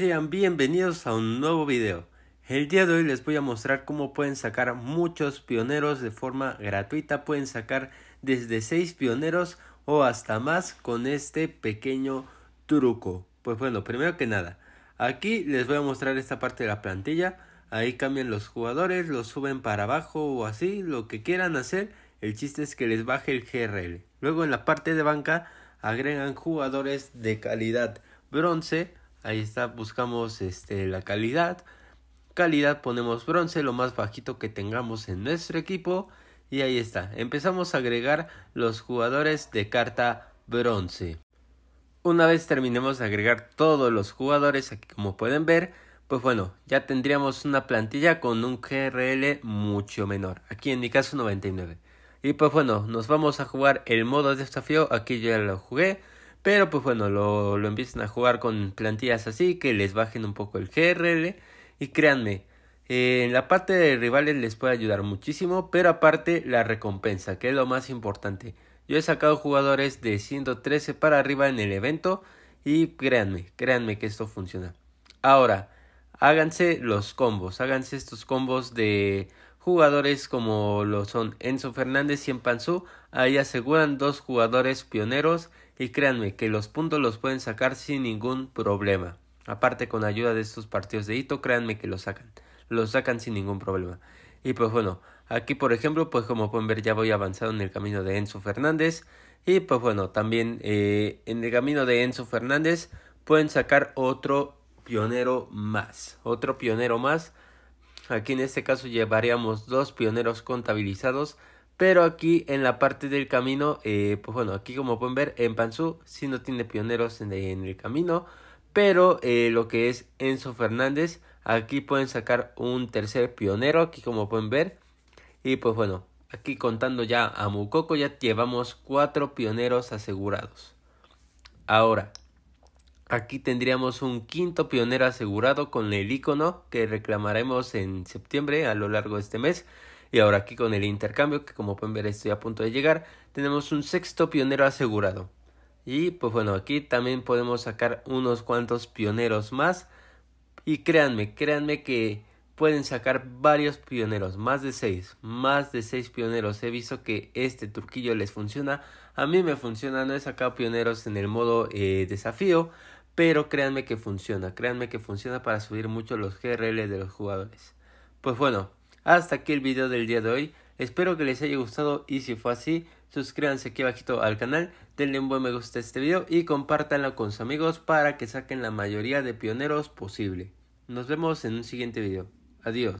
Sean bienvenidos a un nuevo video. El día de hoy les voy a mostrar cómo pueden sacar muchos pioneros de forma gratuita. Pueden sacar desde 6 pioneros o hasta más con este pequeño truco. Pues bueno, primero que nada, aquí les voy a mostrar esta parte de la plantilla. Ahí cambian los jugadores, los suben para abajo o así, lo que quieran hacer. El chiste es que les baje el GRL. Luego en la parte de banca agregan jugadores de calidad bronce Ahí está, buscamos este, la calidad. Calidad ponemos bronce, lo más bajito que tengamos en nuestro equipo. Y ahí está, empezamos a agregar los jugadores de carta bronce. Una vez terminemos de agregar todos los jugadores, aquí como pueden ver, pues bueno, ya tendríamos una plantilla con un GRL mucho menor. Aquí en mi caso 99. Y pues bueno, nos vamos a jugar el modo de desafío, aquí ya lo jugué. Pero pues bueno, lo, lo empiezan a jugar con plantillas así, que les bajen un poco el GRL. Y créanme, eh, en la parte de rivales les puede ayudar muchísimo, pero aparte la recompensa, que es lo más importante. Yo he sacado jugadores de 113 para arriba en el evento y créanme, créanme que esto funciona. Ahora, háganse los combos, háganse estos combos de jugadores como lo son Enzo Fernández y Empanzú. Ahí aseguran dos jugadores pioneros y créanme que los puntos los pueden sacar sin ningún problema. Aparte con ayuda de estos partidos de hito, créanme que los sacan. Los sacan sin ningún problema. Y pues bueno, aquí por ejemplo, pues como pueden ver ya voy avanzado en el camino de Enzo Fernández. Y pues bueno, también eh, en el camino de Enzo Fernández pueden sacar otro pionero más. Otro pionero más. Aquí en este caso llevaríamos dos pioneros contabilizados pero aquí en la parte del camino, eh, pues bueno, aquí como pueden ver, en Panzú sí no tiene pioneros en, el camino. Pero eh, lo que es Enzo Fernández, aquí pueden sacar un tercer pionero, aquí como pueden ver. Y pues bueno, aquí contando ya a Mucoco, ya llevamos cuatro pioneros asegurados. Ahora, aquí tendríamos un quinto pionero asegurado con el icono que reclamaremos en septiembre a lo largo de este mes. Y ahora aquí con el intercambio, que como pueden ver estoy a punto de llegar, tenemos un sexto pionero asegurado. Y pues bueno, aquí también podemos sacar unos cuantos pioneros más. Y créanme, créanme que pueden sacar varios pioneros, más de seis. más de seis pioneros. He visto que este turquillo les funciona, a mí me funciona, no he sacado pioneros en el modo eh, desafío, pero créanme que funciona, créanme que funciona para subir mucho los GRL de los jugadores. Pues bueno, hasta aquí el video del día de hoy. Espero que les haya gustado y si fue así, suscríbanse aquí abajito al canal, denle un buen me gusta a este video y compártanlo con sus amigos para que saquen la mayoría de pioneros posible. Nos vemos en un siguiente video. Adiós.